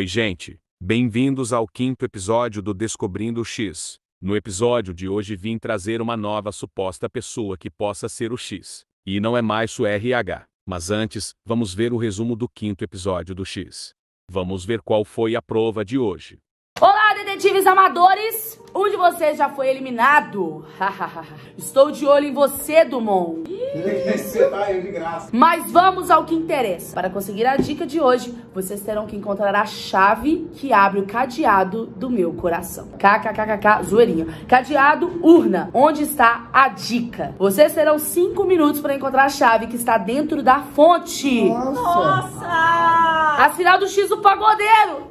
Oi, gente! Bem-vindos ao quinto episódio do Descobrindo o X. No episódio de hoje vim trazer uma nova suposta pessoa que possa ser o X. E não é mais o RH. Mas antes, vamos ver o resumo do quinto episódio do X. Vamos ver qual foi a prova de hoje. Olá, detetives amadores! Um de vocês já foi eliminado. Estou de olho em você, Dumont. Tá Mas vamos ao que interessa. Para conseguir a dica de hoje, vocês terão que encontrar a chave que abre o cadeado do meu coração. KKKKK, zoeirinho. Cadeado, urna. Onde está a dica? Vocês terão cinco minutos para encontrar a chave que está dentro da fonte. Nossa! Nossa! A final do X, o pagodeiro.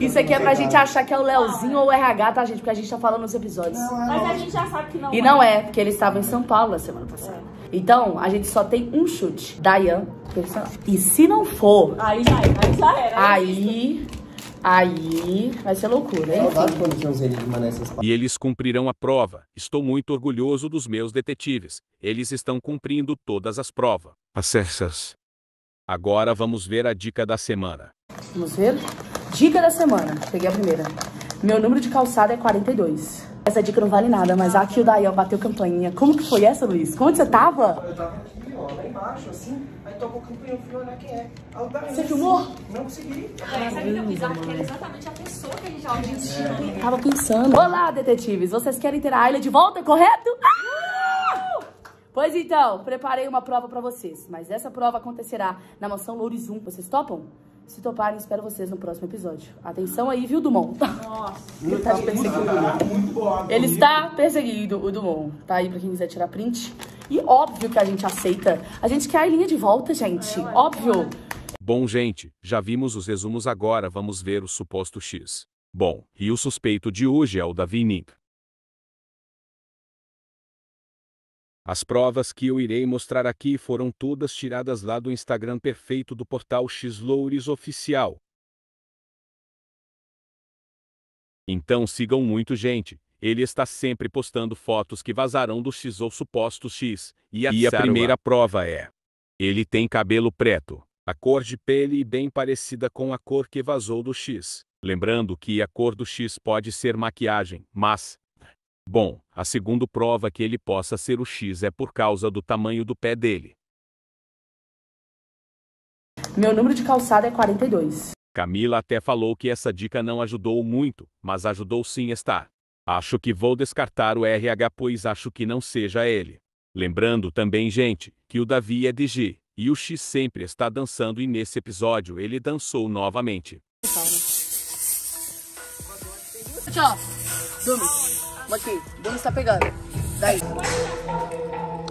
Isso aqui é pra gente achar que é o Leozinho ou o RH, tá, gente? Porque a gente tá falando nos episódios. Não, é mas a gente já sabe que não E é. não é, porque eles estavam em São Paulo na semana passada. É. Então, a gente só tem um chute. Dayan, personal. E se não for... Aí já Aí já era. Né, aí... Aí vai ser loucura, hein? Saudade quando tinha uns enigmas nessas E eles cumprirão a prova. Estou muito orgulhoso dos meus detetives. Eles estão cumprindo todas as provas. Acessas. Agora vamos ver a dica da semana. Vamos ver? Dica da semana. Peguei a primeira. Meu número de calçada é 42. Essa dica não vale nada, mas aqui o Dael bateu campainha. Como que foi essa, Luiz? Onde você tava? Eu tava aqui, ó, lá embaixo, assim. Aí tocou campainha, eu fui olhar quem é. você filmou? não consegui. Essa é a minha Que era exatamente a pessoa que a gente audiu. Tava pensando. Olá, detetives. Vocês querem ter a Ayla de volta, correto? Ah! Pois então, preparei uma prova para vocês, mas essa prova acontecerá na mansão Lourizum. Vocês topam? Se toparem, espero vocês no próximo episódio. Atenção aí, viu, Dumont? Nossa. Ele tá perseguindo. Ele está perseguindo o Dumont. Tá aí pra quem quiser tirar print. E óbvio que a gente aceita. A gente quer a linha de volta, gente. É, óbvio. Bom, gente, já vimos os resumos agora, vamos ver o suposto X. Bom, e o suspeito de hoje é o Davi Nink. As provas que eu irei mostrar aqui foram todas tiradas lá do Instagram perfeito do portal Xloures Oficial. Então sigam muito gente. Ele está sempre postando fotos que vazarão do X ou suposto X. E a, e a primeira prova é... Ele tem cabelo preto. A cor de pele e bem parecida com a cor que vazou do X. Lembrando que a cor do X pode ser maquiagem, mas, Bom, a segunda prova que ele possa ser o X é por causa do tamanho do pé dele. Meu número de calçada é 42. Camila até falou que essa dica não ajudou muito, mas ajudou sim estar. Acho que vou descartar o RH pois acho que não seja ele. Lembrando também, gente, que o Davi é DG, e o X sempre está dançando e nesse episódio ele dançou novamente. Tchau. Dorme. Aqui, o Bruno está pegando. Daí.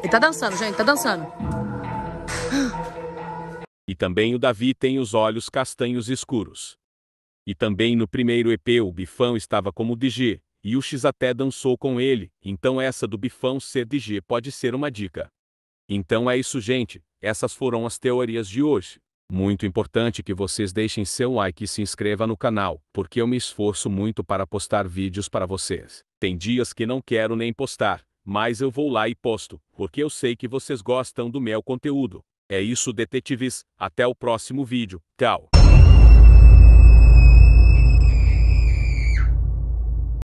Ele tá dançando, gente, tá dançando. E também o Davi tem os olhos castanhos escuros. E também no primeiro EP o Bifão estava como DG, e o X até dançou com ele, então essa do Bifão ser DG pode ser uma dica. Então é isso, gente, essas foram as teorias de hoje. Muito importante que vocês deixem seu like e se inscreva no canal, porque eu me esforço muito para postar vídeos para vocês. Tem dias que não quero nem postar, mas eu vou lá e posto, porque eu sei que vocês gostam do meu conteúdo. É isso detetives, até o próximo vídeo, tchau!